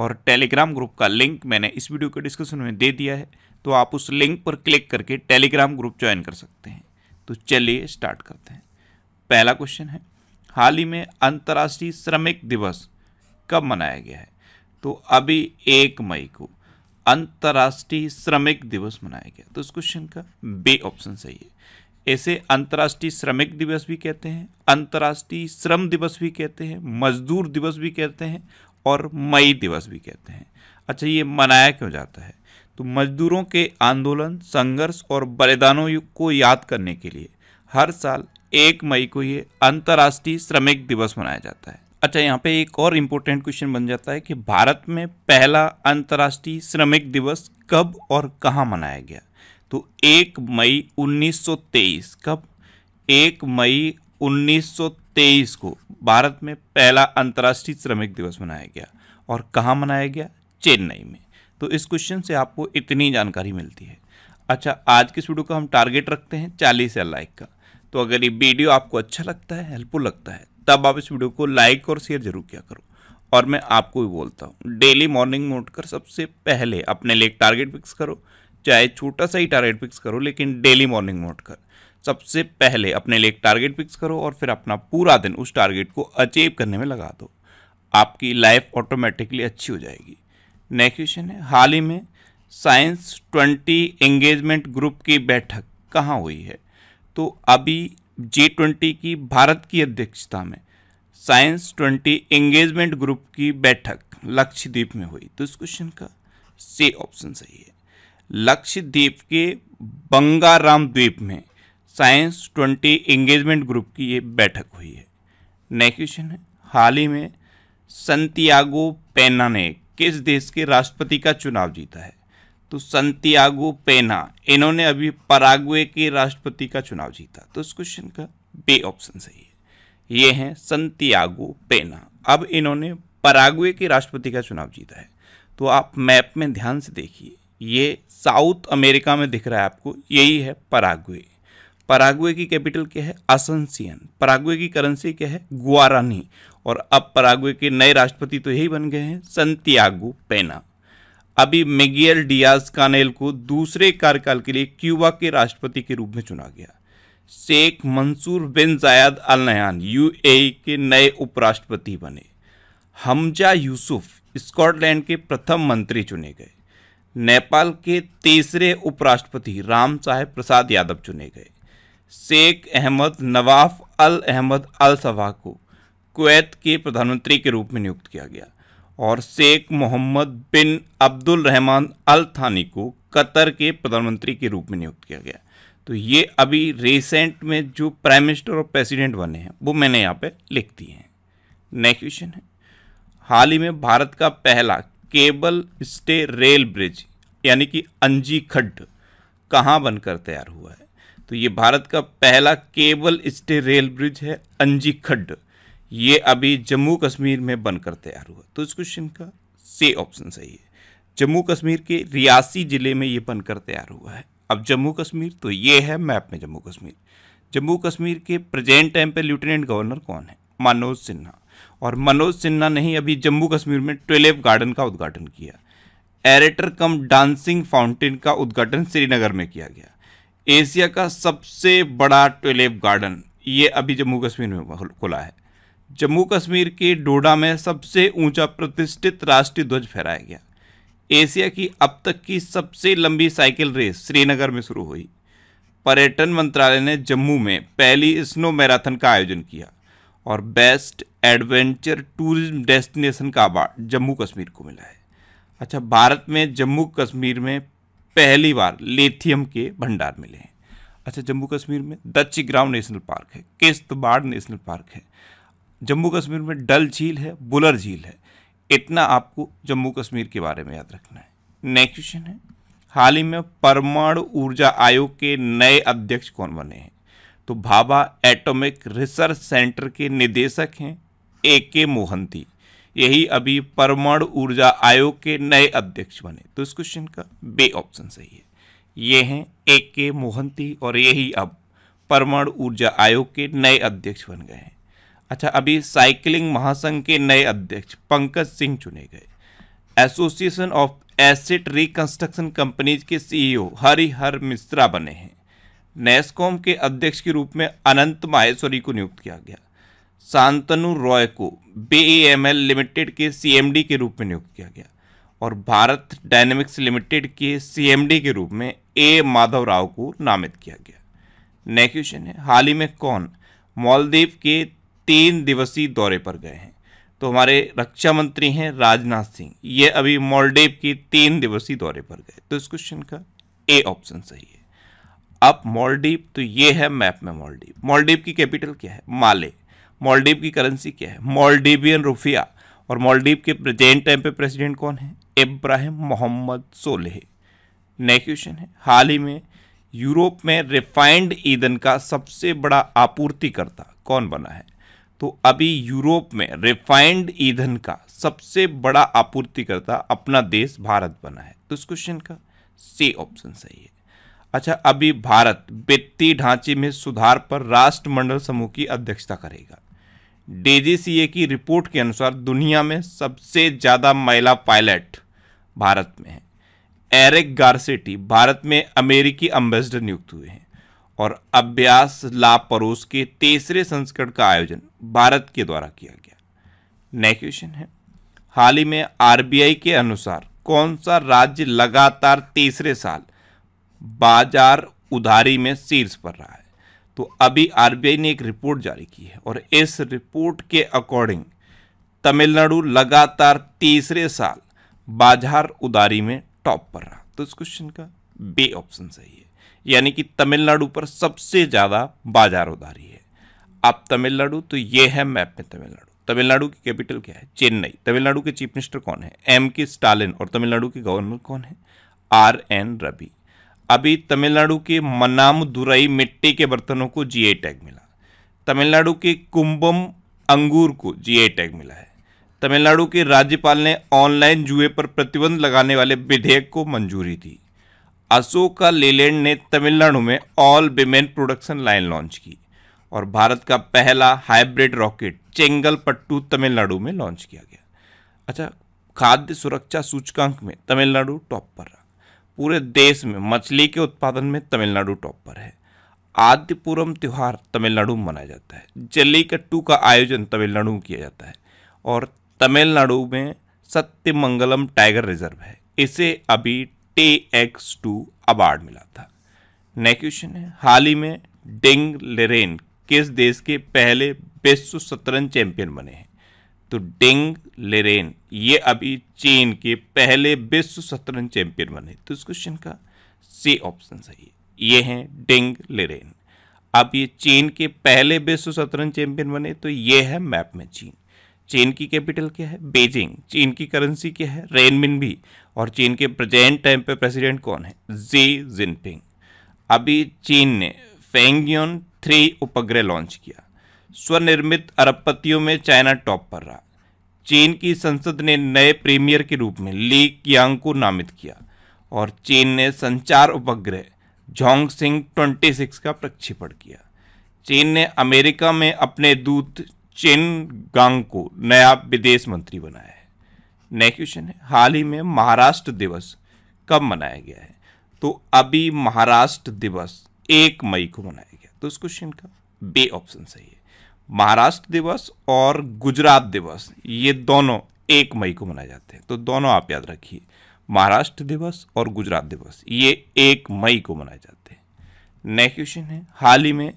और Telegram group का link मैंने इस वीडियो के डिस्क्रिप्शन में दे दिया है तो आप उस लिंक पर क्लिक करके टेलीग्राम ग्रुप ज्वाइन कर सकते हैं तो चलिए स्टार्ट करते हैं पहला क्वेश्चन है हाल ही में अंतर्राष्ट्रीय श्रमिक दिवस कब मनाया गया है तो अभी एक मई को अंतर्राष्ट्रीय श्रमिक दिवस मनाया गया तो इस क्वेश्चन का बे ऑप्शन सही है ऐसे अंतर्राष्ट्रीय श्रमिक दिवस भी कहते हैं अंतर्राष्ट्रीय श्रम दिवस भी कहते हैं मजदूर दिवस भी कहते हैं और मई दिवस भी कहते हैं अच्छा ये मनाया क्यों जाता है तो मजदूरों के आंदोलन संघर्ष और बलिदानों को याद करने के लिए हर साल एक मई को ये अंतर्राष्ट्रीय श्रमिक दिवस मनाया जाता है अच्छा यहाँ पे एक और इम्पोर्टेंट क्वेश्चन बन जाता है कि भारत में पहला अंतर्राष्ट्रीय श्रमिक दिवस कब और कहाँ मनाया गया तो एक मई 1923 कब एक मई तेईस को भारत में पहला अंतर्राष्ट्रीय श्रमिक दिवस मनाया गया और कहाँ मनाया गया चेन्नई में तो इस क्वेश्चन से आपको इतनी जानकारी मिलती है अच्छा आज के वीडियो का हम टारगेट रखते हैं चालीस या लाइक का तो अगर ये वीडियो आपको अच्छा लगता है हेल्पफुल लगता है तब आप इस वीडियो को लाइक और शेयर जरूर किया करो और मैं आपको भी बोलता हूँ डेली मॉर्निंग में उठकर सबसे पहले अपने लिए टारगेट फिक्स करो चाहे छोटा सा ही टारगेट फिक्स करो लेकिन डेली मॉर्निंग में उठकर सबसे पहले अपने लिए एक टारगेट फिक्स करो और फिर अपना पूरा दिन उस टारगेट को अचीव करने में लगा दो आपकी लाइफ ऑटोमेटिकली अच्छी हो जाएगी नेक्स्ट क्वेश्चन है हाल ही में साइंस ट्वेंटी एंगेजमेंट ग्रुप की बैठक कहाँ हुई है तो अभी जी ट्वेंटी की भारत की अध्यक्षता में साइंस ट्वेंटी एंगेजमेंट ग्रुप की बैठक लक्षद्वीप में हुई तो इस क्वेश्चन का से ऑप्शन सही है लक्षद्वीप के बंगाराम द्वीप में साइंस ट्वेंटी एंगेजमेंट ग्रुप की ये बैठक हुई है नेक्स्ट क्वेश्चन है हाल ही में संतियागो पेना ने किस देश के राष्ट्रपति का चुनाव जीता है तो संतियागो पेना इन्होंने अभी पराग्वे के राष्ट्रपति का चुनाव जीता तो इस क्वेश्चन का बे ऑप्शन सही है ये हैं संतियागो पेना अब इन्होंने पराग्वे के राष्ट्रपति का चुनाव जीता है तो आप मैप में ध्यान से देखिए ये साउथ अमेरिका में दिख रहा है आपको यही है पराग्वे पराग्वे की कैपिटल क्या है आसनसियन पराग्वे की करेंसी क्या है गुआरानी और अब पराग्वे के नए राष्ट्रपति तो यही बन गए हैं संतियागो पेना अभी मेगियल डियाज कानेल को दूसरे कार्यकाल के लिए क्यूबा के राष्ट्रपति के रूप में चुना गया शेख मंसूर बिन जायद अल नयान यू के नए उपराष्ट्रपति बने हमजा यूसुफ स्कॉटलैंड के प्रथम मंत्री चुने गए नेपाल के तीसरे उपराष्ट्रपति राम साहेब प्रसाद यादव चुने गए शेख अहमद नवाफ अल अहमद अल सभा को कुवैत के प्रधानमंत्री के रूप में नियुक्त किया गया और शेख मोहम्मद बिन अब्दुल रहमान अल थानी को कतर के प्रधानमंत्री के रूप में नियुक्त किया गया तो ये अभी रिसेंट में जो प्राइम मिनिस्टर और प्रेसिडेंट बने हैं वो मैंने यहाँ पे लिख दिए हैं नेक्स्ट क्वेश्चन है हाल ही में भारत का पहला केबल स्टे रेल ब्रिज यानी कि अंजी खड्ड कहाँ बनकर तैयार हुआ है तो ये भारत का पहला केबल स्टे रेल ब्रिज है अंजी खड्ड ये अभी जम्मू कश्मीर में बनकर तैयार हुआ तो इस क्वेश्चन का से ऑप्शन सही है जम्मू कश्मीर के रियासी ज़िले में ये बनकर तैयार हुआ है अब जम्मू कश्मीर तो ये है मैप में जम्मू कश्मीर जम्मू कश्मीर के प्रेजेंट टाइम पे लेफ्टिनेंट गवर्नर कौन है मनोज सिन्हा और मनोज सिन्हा ने ही अभी जम्मू कश्मीर में ट्वेलेव गार्डन का उद्घाटन किया एरेटर कम डांसिंग फाउंटेन का उद्घाटन श्रीनगर में किया गया एशिया का सबसे बड़ा ट्यूलिप गार्डन ये अभी जम्मू कश्मीर में खुला है जम्मू कश्मीर के डोडा में सबसे ऊंचा प्रतिष्ठित राष्ट्रीय ध्वज फहराया गया एशिया की अब तक की सबसे लंबी साइकिल रेस श्रीनगर में शुरू हुई पर्यटन मंत्रालय ने जम्मू में पहली स्नो मैराथन का आयोजन किया और बेस्ट एडवेंचर टूरिज्म डेस्टिनेशन का अवार्ड जम्मू कश्मीर को मिला है अच्छा भारत में जम्मू कश्मीर में पहली बार लेथियम के भंडार मिले हैं अच्छा जम्मू कश्मीर में दच्चिग्राम नेशनल पार्क है किश्तवाड़ नेशनल पार्क है जम्मू कश्मीर में डल झील है बुलर झील है इतना आपको जम्मू कश्मीर के बारे में याद रखना है नेक्स्ट क्वेश्चन है हाल ही में परमाणु ऊर्जा आयोग के नए अध्यक्ष कौन बने हैं तो भाभा एटॉमिक रिसर्च सेंटर के निदेशक हैं ए के मोहंती यही अभी परमाणु ऊर्जा आयोग के नए अध्यक्ष बने तो इस क्वेश्चन का बे ऑप्शन सही है ये हैं ए के मोहंती और यही अब परमाणु ऊर्जा आयोग के नए अध्यक्ष बन गए हैं अच्छा अभी साइकिलिंग महासंघ के नए अध्यक्ष पंकज सिंह चुने गए association of asset reconstruction companies के सीईओ e हरिहर मिश्रा बने हैं नेस्कॉम के अध्यक्ष के रूप में अनंत माहेश्वरी को नियुक्त किया गया शांतनु रॉय को बे लिमिटेड e के सीएमडी के रूप में नियुक्त किया गया और भारत डायनेमिक्स लिमिटेड के सीएमडी के रूप में ए माधव राव को नामित किया गया नेक्स्ट क्वेश्चन है हाल ही में कौन मालदीव के तीन दिवसीय दौरे पर गए हैं तो हमारे रक्षा मंत्री हैं राजनाथ सिंह ये अभी मालदीव के तीन दिवसीय दौरे पर गए तो इस क्वेश्चन का ए ऑप्शन सही है अब मालदीव तो ये है मैप में मालदीव मालदीव की कैपिटल क्या है माले मॉलडीव की करेंसी क्या है मॉलडीवियन रुफिया और मॉलडीव के प्रेजेंट टाइम पे प्रेसिडेंट कौन है इब्राहिम मोहम्मद सोलह नेक्स्ट क्वेश्चन है हाल ही में यूरोप में रिफाइंड ईंधन का सबसे बड़ा आपूर्तिकर्ता कौन बना है तो अभी यूरोप में रिफाइंड ईंधन का सबसे बड़ा आपूर्तिकर्ता अपना देश भारत बना है तो इस क्वेश्चन का सी ऑप्शन सही है अच्छा अभी भारत वित्तीय ढांचे में सुधार पर राष्ट्रमंडल समूह की अध्यक्षता करेगा डीजीसीए की रिपोर्ट के अनुसार दुनिया में सबसे ज़्यादा महिला पायलट भारत में है एरिक गारसेटी भारत में अमेरिकी एम्बेसडर नियुक्त हुए हैं और अभ्यास लापरोस के तीसरे संस्करण का आयोजन भारत के द्वारा किया गया नेक्स्ट क्वेश्चन है हाल ही में आरबीआई के अनुसार कौन सा राज्य लगातार तीसरे साल बाजार उधारी में शीर्ष पर रहा है तो अभी आरबीआई ने एक रिपोर्ट जारी की है और इस रिपोर्ट के अकॉर्डिंग तमिलनाडु लगातार तीसरे साल बाजार उदारी में टॉप पर रहा तो इस क्वेश्चन का बे ऑप्शन सही है यानी कि तमिलनाडु पर सबसे ज़्यादा बाजार उदारी है आप तमिलनाडु तो ये है मैप में तमिलनाडु तमिलनाडु की कैपिटल क्या है चेन्नई तमिलनाडु के चीफ मिनिस्टर कौन है एम के स्टालिन और तमिलनाडु के गवर्नर कौन है आर एन रवि अभी तमिलनाडु के मनामदुरई मिट्टी के बर्तनों को जीआई टैग मिला तमिलनाडु के कुंभम अंगूर को जीआई टैग मिला है तमिलनाडु के राज्यपाल ने ऑनलाइन जुए पर प्रतिबंध लगाने वाले विधेयक को मंजूरी दी अशोका लेलैंड ने तमिलनाडु में all women production line launch की और भारत का पहला hybrid rocket Chengalpattu Tamil Nadu में लॉन्च किया गया अच्छा खाद्य सुरक्षा सूचकांक में तमिलनाडु टॉप पर रहा पूरे देश में मछली के उत्पादन में तमिलनाडु टॉप पर है आदिपुरम त्यौहार तमिलनाडु में मनाया जाता है जल्लीकट्टू का आयोजन तमिलनाडु में किया जाता है और तमिलनाडु में सत्यमंगलम टाइगर रिजर्व है इसे अभी टे एक्स टू अवार्ड मिला था नेक्स्ट क्वेश्चन है हाल ही में डेंग लेरेन किस देश के पहले विश्व शतरंज चैंपियन बने हैं तो डिंग लेरेन ये अभी चीन के पहले विश्व शतरंज चैंपियन बने तो इस क्वेश्चन का सी ऑप्शन सही है ये हैं डिंग लेरेन अब ये चीन के पहले विश्व शतरंज चैंपियन बने तो ये है मैप में चीन चीन की कैपिटल क्या है बेजिंग चीन की करेंसी क्या है रेनमिन भी और चीन के प्रेजेंट टाइम पे प्रेसिडेंट कौन है जी जिनपिंग अभी चीन ने फेंगयोन थ्री उपग्रह लॉन्च किया स्वनिर्मित अरबपतियों में चाइना टॉप पर रहा चीन की संसद ने नए प्रीमियर के रूप में ली कियांग को नामित किया और चीन ने संचार उपग्रह झोंग सिंह ट्वेंटी सिक्स का प्रक्षेपण किया चीन ने अमेरिका में अपने दूत चिन गांग को नया विदेश मंत्री बनाया है नेक्स्ट क्वेश्चन है हाल ही में महाराष्ट्र दिवस कब मनाया गया है तो अभी महाराष्ट्र दिवस एक मई को मनाया गया तो इस क्वेश्चन का बे ऑप्शन सही है महाराष्ट्र दिवस और गुजरात दिवस ये दोनों एक मई को मनाए जाते हैं तो दोनों आप याद रखिए महाराष्ट्र दिवस और गुजरात दिवस ये एक मई को मनाए जाते हैं नेक्स्ट क्वेश्चन है हाल ही में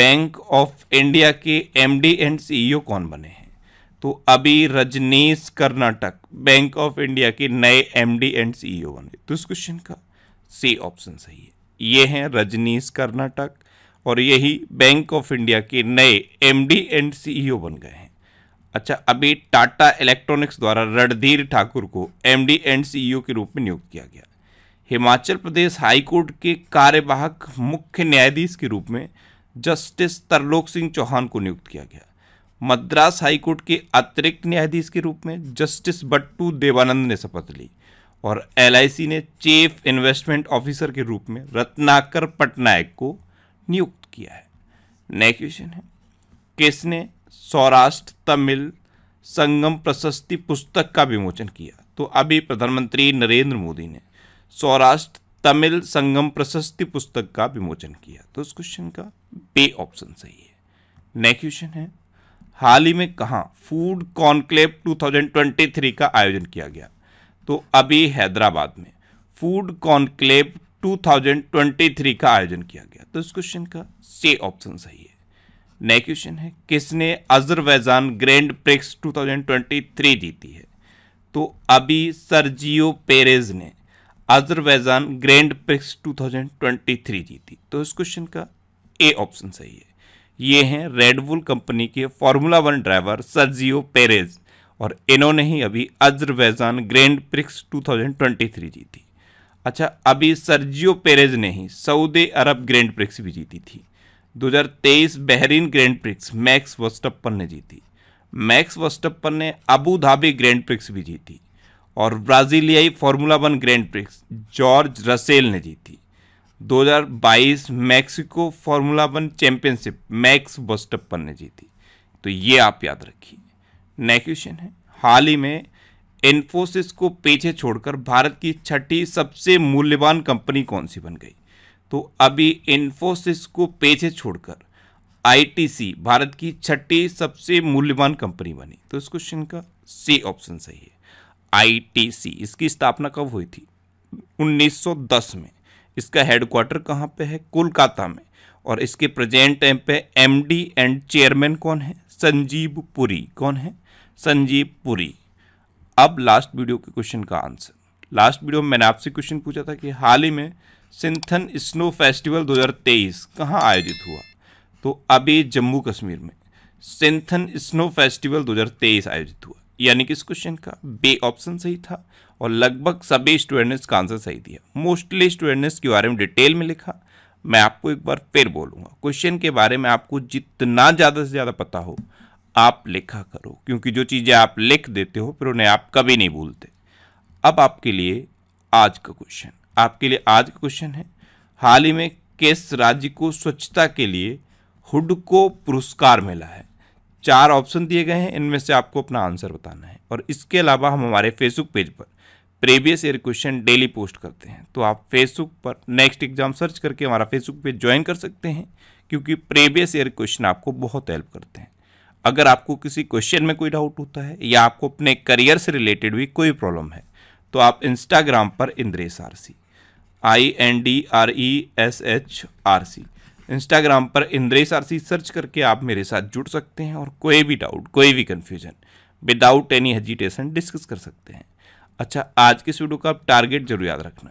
बैंक ऑफ इंडिया के एमडी एंड सीईओ कौन बने हैं तो अभी Rajneesh Karnatak Bank of India के नए एमडी एंड सीईओ बने तो इस क्वेश्चन का सी ऑप्शन सही है ये हैं रजनीश कर्नाटक और यही बैंक ऑफ इंडिया के नए एमडी एंड सीईओ बन गए हैं अच्छा अभी टाटा इलेक्ट्रॉनिक्स द्वारा रणधीर ठाकुर को एमडी एंड सीईओ के रूप में नियुक्त किया गया हिमाचल प्रदेश हाईकोर्ट के कार्यवाहक मुख्य न्यायाधीश के रूप में जस्टिस तरलोक सिंह चौहान को नियुक्त किया गया मद्रास हाईकोर्ट के अतिरिक्त न्यायाधीश के रूप में जस्टिस बट्टू देवानंद ने शपथ ली और एल ने चीफ इन्वेस्टमेंट ऑफिसर के रूप में रत्नाकर पटनायक को नियुक्त किया है नेक्स्ट क्वेश्चन है किसने सौराष्ट्र तमिल संगम प्रशस्ति पुस्तक का विमोचन किया तो अभी प्रधानमंत्री नरेंद्र मोदी ने सौराष्ट्र तमिल संगम प्रशस्ति पुस्तक का विमोचन किया तो इस क्वेश्चन का बे ऑप्शन सही है नेक्स्ट क्वेश्चन है हाल ही में कहाँ फूड कॉन्क्लेव 2023 का आयोजन किया गया तो अभी हैदराबाद में फूड कॉन्क्लेव 2023 का आयोजन किया गया तो इस क्वेश्चन का से ऑप्शन सही है नया क्वेश्चन है किसने अजरबैजान ग्रैंड प्रिक्स 2023 जीती है तो अभी सरजियो पेरेज ने अजरबैजान ग्रैंड प्रिक्स 2023 जीती तो इस क्वेश्चन का ए ऑप्शन सही है ये हैं रेडबुल कंपनी के Formula One driver Sergio Perez और इन्होंने ही अभी अजरबैजान ग्रैंड प्रिक्स 2023 जीती अच्छा अभी सर्जियो पेरेज ने ही सऊदी अरब ग्रैंड प्रिक्स भी जीती थी 2023 Bahrain Grand Prix Max Verstappen ने जीती मैक्स वस्टप्पन ने अबू धाबी ग्रैंड प्रिक्स भी जीती और ब्राज़ीलियाई Formula One Grand Prix George Russell ने जीती 2022 Mexico Formula One championship Max Verstappen ने जीती तो ये आप याद रखिए नेक्स्ट क्वेश्चन है हाल ही में इन्फोसिस को पीछे छोड़कर भारत की छठी सबसे मूल्यवान कंपनी कौन सी बन गई तो अभी इन्फोसिस को पीछे छोड़कर आईटीसी भारत की छठी सबसे मूल्यवान कंपनी बनी तो इस क्वेश्चन का सी ऑप्शन सही है आईटीसी इसकी स्थापना कब हुई थी 1910 में इसका हेडक्वार्टर कहाँ पे है कोलकाता में और इसके प्रेजेंट टाइम पे एमडी एंड चेयरमैन कौन है संजीव पुरी कौन है संजीव पुरी अब लास्ट वीडियो के क्वेश्चन का आंसर लास्ट वीडियो में मैंने आपसे क्वेश्चन पूछा था कि हाल ही में सिंथन स्नो फेस्टिवल 2023 कहाँ आयोजित हुआ तो अभी जम्मू कश्मीर में सिंथन स्नो फेस्टिवल 2023 आयोजित हुआ यानी कि इस क्वेश्चन का बे ऑप्शन सही था और लगभग सभी स्टूडेंट्स का आंसर सही दिया मोस्टली स्टूडेंट्स के बारे में डिटेल में लिखा मैं आपको एक बार फिर बोलूँगा क्वेश्चन के बारे में आपको जितना ज़्यादा से ज़्यादा पता हो आप लिखा करो क्योंकि जो चीज़ें आप लिख देते हो फिर उन्हें आप कभी नहीं भूलते अब आपके लिए आज का क्वेश्चन आपके लिए आज का क्वेश्चन है हाल ही में किस राज्य को स्वच्छता के लिए हुड को पुरस्कार मिला है चार ऑप्शन दिए गए हैं इनमें से आपको अपना आंसर बताना है और इसके अलावा हम हमारे फेसबुक पेज पर previous year question daily post करते हैं तो आप फेसबुक पर नेक्स्ट एग्जाम सर्च करके हमारा फेसबुक पेज ज्वाइन कर सकते हैं क्योंकि प्रीवियस ईयर क्वेश्चन आपको बहुत हेल्प करते हैं अगर आपको किसी क्वेश्चन में कोई डाउट होता है या आपको अपने करियर से रिलेटेड भी कोई प्रॉब्लम है तो आप इंस्टाग्राम पर Indresh R C I N D R E S H R C Instagram पर इंद्रेश आर सी सर्च करके आप मेरे साथ जुड़ सकते हैं और कोई भी डाउट कोई भी confusion without any hesitation discuss कर सकते हैं अच्छा आज के इस वीडियो का आप टारगेट जरूर याद रखना